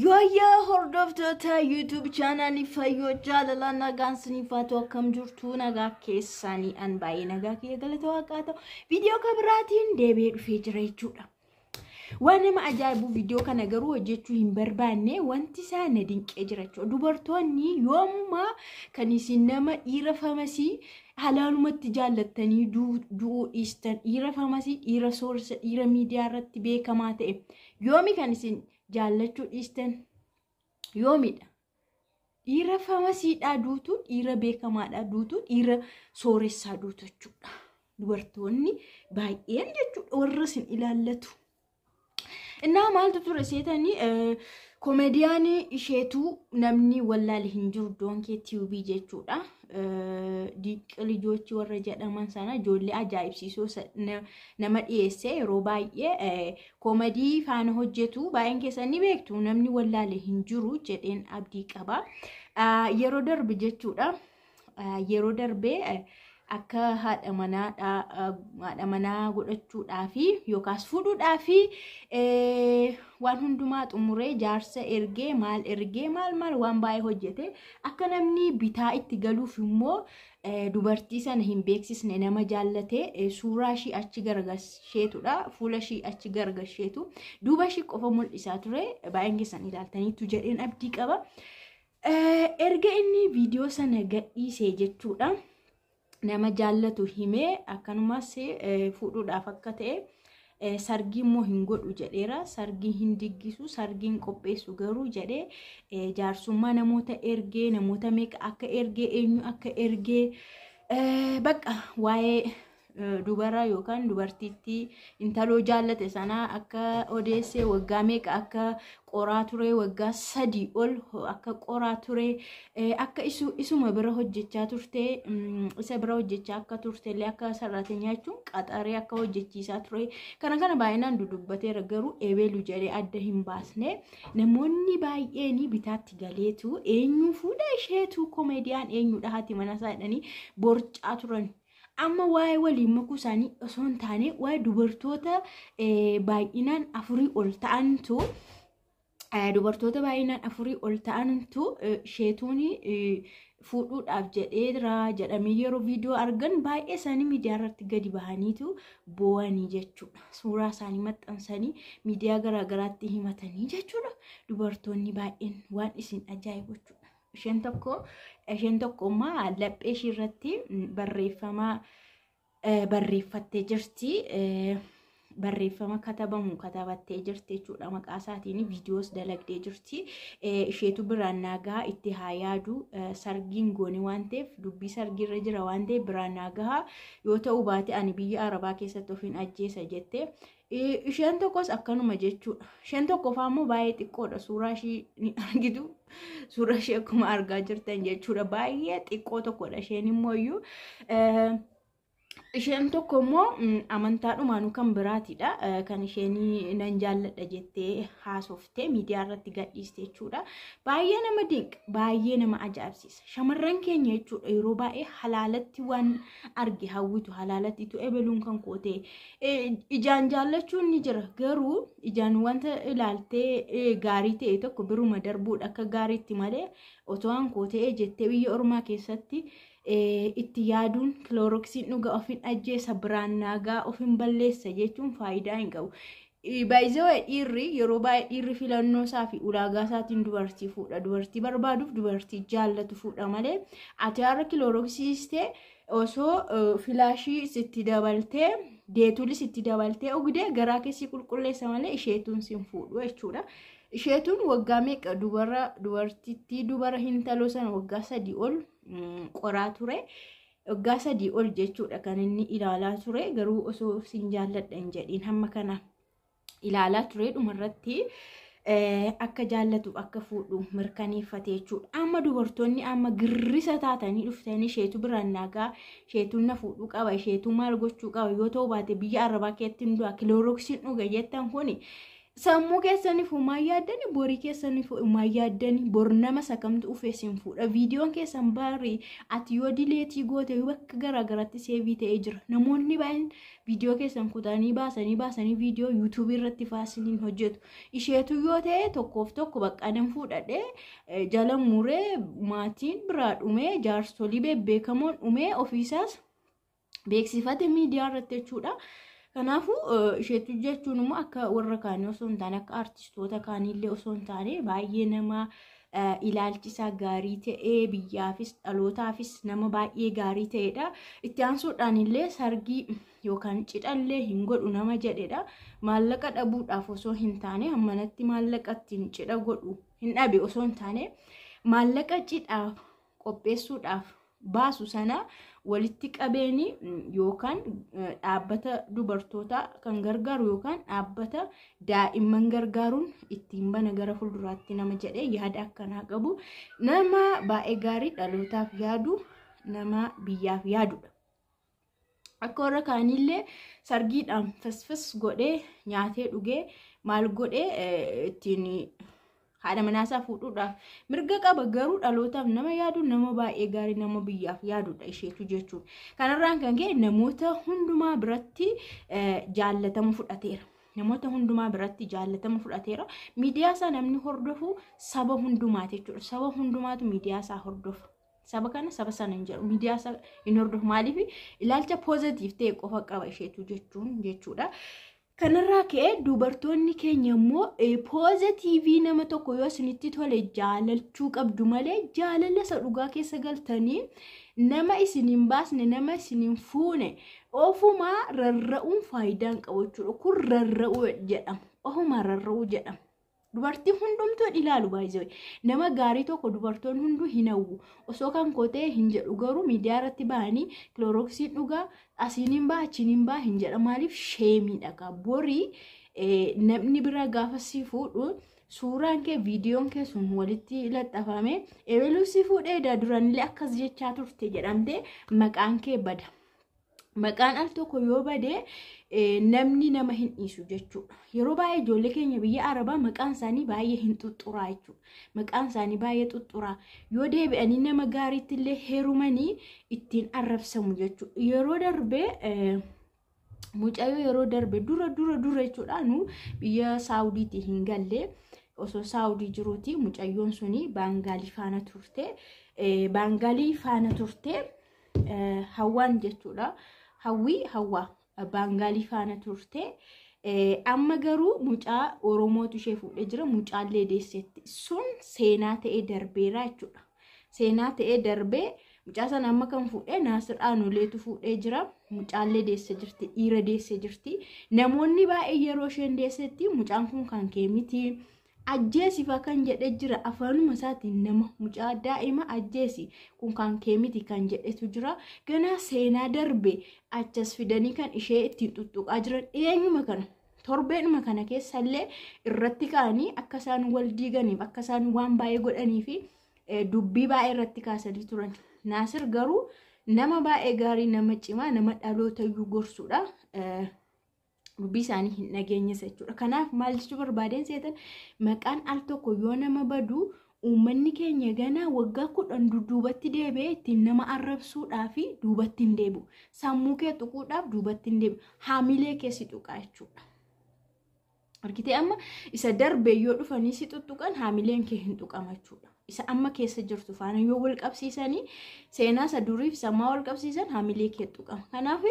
Yooyyaa hordoftoota yuutuub chaanaalii fayyoo jaalala nagaan siniifaa ta'u akkam jirtu nagaa keessanii an baay'ee nagaa kiyya galata waaqaa ta'u viidiyoo kabiraatiin deebi'ee dhufee jira jechuudha. Waan nama ajaa'ibu viidiyoo kana garuu hojjechuu hin barbaanne wanti isaa na dinqee jira Dubartoonni yoomuma kan isin nama dhiira famasii halaalumatti jaallattanii du'uu dhiistan dhiira famasii dhiira soorsa dhiira miidiyaa irratti beekamaa ta'e yoomi kan isin jaallachuu dhiisten yoomidha. Dhiira famasiidhaa duutu dhiira beekamaadhaa duutu dhiira sooressaa duutu jechuudha. Dubartoonni baay'een jechuudha warra sin ilaallatu. Innaa maaltu ture seetanii eh, komediyaan isheetu namni wallaali hin jiru doonkeetti jechuudha. Eh, lijochi warra jedhaman sana ijoollee ajaa'ibsiisoo nama dhiyeesse yeroo baay'ee eh, koomadii faana hojjetu baay'een keessa ni beektu namni wallaalee hin jiru jedheen abdii qaba ah, yeroo darbe jechuudha ah, yeroo darbee eh, akka eh, haadha manaa godhachuudhaafi yookaas fuudhuudhaafi eh, waan hundumaa xumuree jaarsa ergee maal ergee maal maal waan baay'ee hojjete akka namni bitaa itti galuuf immoo eh, dubartii sana hin beeksisne nama jaallatee suuraa ishii achi gargasheetudha fuula ishii achi gargasheetu duuba ishii qofa mul'isaa ture baay'een keessan ilaaltaniitu jedheen abdii qaba erga inni viidiyoo sana gadhiisee jechuudha. nama jaallatu himee akkanumas eh, fuudhuudhaaf akka ta'e eh, sargii immoo hin godhu jedheera sargii hin diggisu sargii qopheessu garuu jedhee eh, jaarsummaa namoota ergee namoota meeqa akka ergee eenyu akka ergee bakka waa'ee. dubara yookaan dubartiitti intaloo jaallate sanaa akka odeessee waggaa meeqa akka qoraa turee waggaa sadii ol akka qoraa turee akka isuma bira hojjechaa turtee mm, isa bira hojjechaa akka turtellee akka sarrateenyaa jechuun qaxaree akka hojjechiisaa ture kana kana baay'inaan dudubbateera garuu eebeelu jedhee adda hin baasne namoonni baay'een bitaatti galeetu eenyu fuudha isheetu komeediyaan eenyudha hati mana isaa jedhanii borcaa turan amma waa'ee waliin makuu isaanii osoo hin taane waa'ee dubartoota eh, baay'inaan afurii ol ta'antu eh, dubartoota baay'inaan afurii ol ta'antu eh, fuudhuudhaaf jedheera jedhamee yeroo viidiyoo argan baay'ee isaanii miidiyaa irratti gadi bahaniitu boo'anii jechuudha. Suuraa isaanii maxxansanii miidiyaa garaagaraatti himatanii jechuudha. Dubartoonni baay'een waan isin ajaa'ibochuudha. Isheen tokko isheen tokkommaa laphee ishii irratti mm, barreeffamaa eh, barreeffattee jirti. Eh, barreeffama katabamu katabattee jirti jechuudha maqaa isaatiin viidiyoos dalagdee jirti. Isheetu biraan gahaa itti haa yaadu sargiin goone waan ta'eef dubbii sargiirra jira waan ta'eef biraan gahaa yoo ta'u baate ani biyya arabaa keessatti ofiin ajjeesa jette. Isheen tokkos akkanuma jechuudha. Isheen tokkoffaa immoo baay'ee xiqqoodha. Suuraa ishee ni Suuraa ishee akkuma argaa jirtan jechuudha. Baay'ee xiqqoo tokkodha. Isheen immoo iyyuu Isheen tokko mm, amantaa dhumaanuu kan biraatidha. Eh, kan isheen nan jaalladha jettee haasoftee miidiyaa irratti gadhiiste jechuudha. Baay'ee nama dinqa, baay'ee nama ajaa'ibsiisa. Shamarran keenya jechuudha yeroo baay'ee halaalatti waan arge hawwitu halaalatti tu ebeluun kan kootee eh, ijaan jaallachuun ni jira. Garuu ijaan wanta ilaaltee eh, gaarii ta'e tokko biruma darbuudha akka gaariitti malee otoo aan kootee jettee biyya ormaa keessatti Eh, itti yaaduun kilooroksiin dhuga ofin ajjeessa biraan naagaa ofin balleessa jechuun faayidaa hin qabu. Eh, baay'ee dhiirri yeroo baay'ee dhiirri filannoo isaa fi ulaagaa isaatiin dubartii fuudha. Dubartii barbaaduuf dubartii jaallatu fuudha malee ati har'a osoo eh, filaashii sitti dabaltee deetulis itti dabaltee ogdee garaa keessi qulqulleessa malee isheetuun sin fuudhu jechuudha. Isheetuun waggaa meeqa dubara dubartittii dubara hintaloo sana waggaa sadii ol mm, qoraa ture. Waggaa sadii ol jechuudha kan inni ilaalaa ture. Garuu osoo sin jaalladha hin jedhiin hamma kana ilaalaa ture dhumarratti e, akka jaallatuuf akka fuudhu mirkaneeffate Amma dubartoonni amma girrisa taatanii dhuftanii isheetu biraan naagaa isheetuun na fuudhuu qaba isheetuu maal gochuu qaba yoo ta'u baate biyya arabaa keetti hundaa kiloorooksiin dhuga jettan kuni sammuu keessanii fuumaan yaaddani borii keessanii fuumaan yaaddani bor nama sakamtu ufee sin fuudha viidiyoon keessan barii ati yoo dileetii goote bakka garaagaraatti seevii ta'ee jira namoonni baay'een viidiyoo keessan kutaanii baasanii baasanii viidiyoo yuutuubii irratti faasiniin hojjetu isheetu yoo ta'e tokkoof tokko baqqaadhan fuudhadhee jala muree maatiin biraa dhumee jaarsolii bebbeekamoon dhumee ofiisaas beeksifate miidiyaa irratti jechuudha. Kanaafuu isheetu jechuun immoo akka warra kaanii osoo hin taane akka artistoota kaaniillee osoo hin taane baay'ee nama ilaalchisaa gaarii ta'ee biyyaafis dhalootaafis nama baay'ee gaarii ta'edha. Itti aansuudhaan illee sargii yookaan cidhallee hin godhu nama jedhedha. Maallaqa dhabuudhaaf osoo hin taane ammanatti maallaqa ittiin cidha godhu hin dhabe osoo hin taane maallaqa cidhaaf qopheessuudhaaf baasu sana walitti qabeeni mm, yookaan mm, dhaabbata dubartootaa kan gargaaru yookaan dhaabbata daa'imman gargaaruun ittiin bana gara fuulduraatti nama jedhee yaada akkanaa qabu nama baay'ee gaarii dhalootaaf yaadu nama biyyaaf yaadudha. Akka warra kaanillee sargiidhaan fasfas godhee nyaatee dhugee maal godhee eh, ittiin haadha manaasaa fuudhuudhaaf mirga qaba garuu dhalootaaf nama yaadu nama baay'ee gaarii nama biyyaaf yaadudha isheetu jechuudha. Kanarraan kan ka'e namoota hundumaa biratti jaallatama fudhateera. Namoota hundumaa biratti jaallatama fudhateera. Miidiyaa isaa namni hordofu saba hundumaati jechuudha. Saba hundumaatu miidiyaa isaa hordofa. Saba kana saba sana hin jedhu. Miidiyaa isaa hin hordofu maaliif ilaalcha poozitiif ta'e qofa qaba isheetu jechuun jechuudha. Kanarraa ka'ee dubartoonni keenya immoo pozitiivii nama tokko yoo isinitti tole jaalachuu qabdu malee jaalala isa dhugaa keessa galtanii nama isin baasne nama isin fuune ofumaa rarra'uun faayidaa qabu jechuudha. Kun ofuma Ofumaa rarra'uu jedhama. Dubartii hundumtuu ilaalu baay'ee nama gaarii tokko dubartoonni hunduu hin hawwu osoo kan kotee hin jedhu garuu miidiyaa irratti bahanii kiloorooksiin dhugaa asiin hin ba'a achiin hin ba'a hin jedha maaliif sheemiidha borii namni bira gaafa si fuudhu suuraan kee viidiyoon kee sun walitti laxxafame eebeluuf si fuudhee duranillee akkas jechaa turte jedhamtee maqaan kee bada. Maqaan al tokko yoo badee namni nama hin dhiisu jechuudha. Yeroo baay'ee ijoollee keenya biyya Arabaa maqaan isaanii baay'ee hin xuxxuraa jechuudha. Maqaan isaanii baay'ee xuxxuraa. Yoo deebi'anii nama gaariitti illee heerumanii ittiin arrabsamu jechuudha. Yeroo darbee mucayyoo yeroo darbe dura dura dura jechuudha nu biyya Saawudiitti hin galle osoo Saawudii jiruuti mucayyoon suni baangaalii faana turte baangaalii faana turte Hawaan jechuudha. Hawwi hawa! abbaan gaalii faana turte. Eh, amma garuu mucaa Oromootu ishee fuudhee jira. Mucaallee deesseetti. Sun seenaa ta'ee darbeera jechuudha. Seenaa ta'ee darbee mucaa sana amma kan fuudhee Naasir Aanuleetu fuudhee jira. Mucaallee deessee jirti. Dhiira deessee jirti. Namoonni baay'ee yeroo isheen deessetti mucaan kun kan kee ajjeesifa kan jedhe jira afaanuma isaatiin nama mucaa daa'ima ajjeesi kun kan kee miti kan jedhetu jira ganaa seenaa darbe achas fidanii kan ishee ittiin tuttuqaa jiran dhiyeenyuma kana torbeedhuma kana keessallee irratti ka'anii akka isaan wal diiganiif akka waan baay'ee godhanii eh, dubbii baay'ee irratti kaasanii turani naasir garuu nama baay'ee gaarii nama cimaa nama dhaloota iyyuu gorsuudha. Eh, dubbii isaanii hin dhageenyes jechuudha. Kanaaf maal jechuu barbaadeen seetan maqaan al tokko yoo nama badu uummanni keenya ganaa waggaa kudhan dudduubatti deebi'ee ittiin nama arrabsuudhaa fi duubatti hin deebi'u. Sammuu kee tuquudhaaf duubatti hin deebi'u. Haamilee keessi tuqaa jechuudha. Argitee amma isa darbee yoo dhufanii si tuttuqan haamileen kee hin tuqama jechuudha. Isa amma keessa jirtu faana yoo wal qabsiisanii seenaa isa duriif sammaa wal qabsiisan haamilee kee tuqama. Kanaaf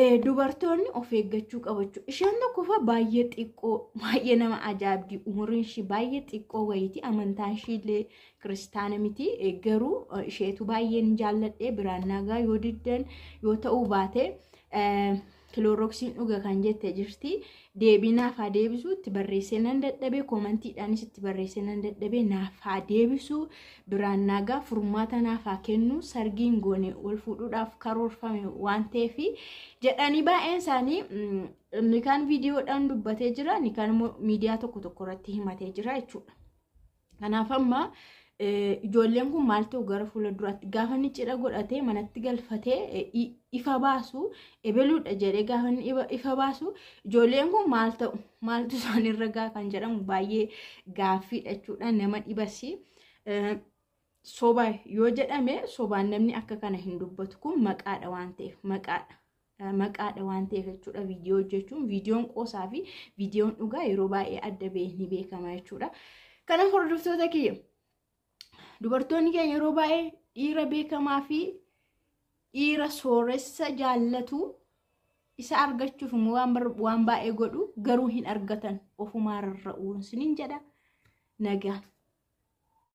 Eh, dubartoonni of eeggachuu qabachuu isheen tokkofa baay'ee xiqqoo baay'ee nama ajaa'ibdi umuriin ishii baay'ee xiqqoo wayiti amantaan ishii kiristaana miti eh, garuu eh, isheetu baay'een jaalladhee biraan nagaa yoo diddan yoo ta'uu baate kiloroksiin dhuga kan jette jirti Deebii haa deebisu itti barreessee nan dadhabee koomantiidhaanis itti dadhabee deebisu biraan furmaata nafaa kennuu kennu sargiin goone wal fuudhuudhaaf karoorfame waan ta'eef jedhanii baay'een isaanii mm, nikaan viidiyoodhaan dubbatee jira Nikaan kan miidiyaa tokko tokko irratti himatee jira jechuudha kanaaf amma. Eh, ijoolleen kun maal ta'u gara fuulduraatti gaafa inni cidha godhatee manatti galfatee eh, ifa baasu ebeluudha jedhee gaafa ifa baasu ijoolleen kun maal ta'u maaltu isaanirra gaa kan jedhamu baay'ee gaaffiidha jechuudha nama dhibasi. Eh, soba yoo jedhame sobaan namni akka kana hin dubbatu kun maqaadha waan ta'eef maqaadha. waan ta'eef jechuudha viidiyoo hojjechuun viidiyoon qoosaa fi viidiyoon dhugaa yeroo baay'ee adda ba'ee ni beekama jechuudha. Kanaaf hordoftoota kiyya. dubartoonni keenya yeroo baay'ee dhiira beekamaa fi dhiira sooressa jaallatu isa argachuuf waan baay'ee godhu garuu hin argatan ofumaa rarra'uun jedha nagaa.